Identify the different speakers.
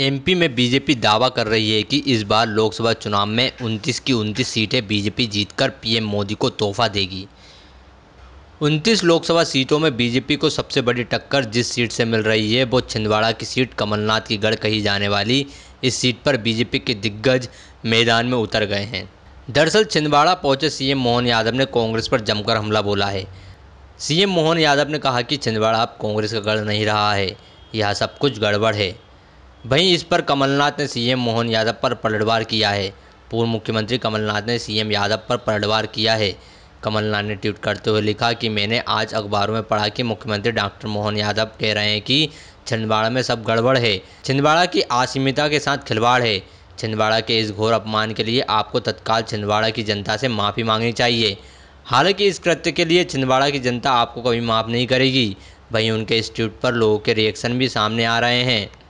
Speaker 1: MP में BJP दावा कर रही है कि इस बार लोकसभा चुनाव में 29 की 29 सीटें बीजेपी जीतकर पीएम मोदी को तोहफा देगी 29 लोकसभा सीटों में बीजेपी को सबसे बड़ी टक्कर जिस सीट से मिल रही है वो छिंदवाड़ा की सीट कमलनाथ की गढ़ कही जाने वाली इस सीट पर बीजेपी के दिग्गज मैदान में उतर गए हैं दरअसल छिंदवाड़ा पहुंचे सीएम मोहन यादव ने कांग्रेस पर जमकर हमला बोला है सीएम मोहन यादव ने कहा कि छिंदवाड़ा अब कांग्रेस का गढ़ नहीं रहा है यह सब कुछ गड़बड़ है वहीं इस पर कमलनाथ ने सीएम मोहन यादव पर पलटवार किया है पूर्व मुख्यमंत्री कमलनाथ ने सीएम यादव पर पलटवार किया है कमलनाथ ने ट्वीट करते हुए लिखा कि मैंने आज अखबारों में पढ़ा कि मुख्यमंत्री डॉक्टर मोहन यादव कह रहे हैं कि छिंदवाड़ा में सब गड़बड़ है छिंदवाड़ा की आसीमिता के साथ खिलवाड़ है छिंदवाड़ा के इस घोर अपमान के लिए आपको तत्काल छिंदवाड़ा की जनता से माफ़ी मांगनी चाहिए हालांकि इस कृत्य के लिए छिंदवाड़ा की जनता आपको कभी माफ़ नहीं करेगी वहीं उनके इस ट्वीट पर लोगों के रिएक्शन भी सामने आ रहे हैं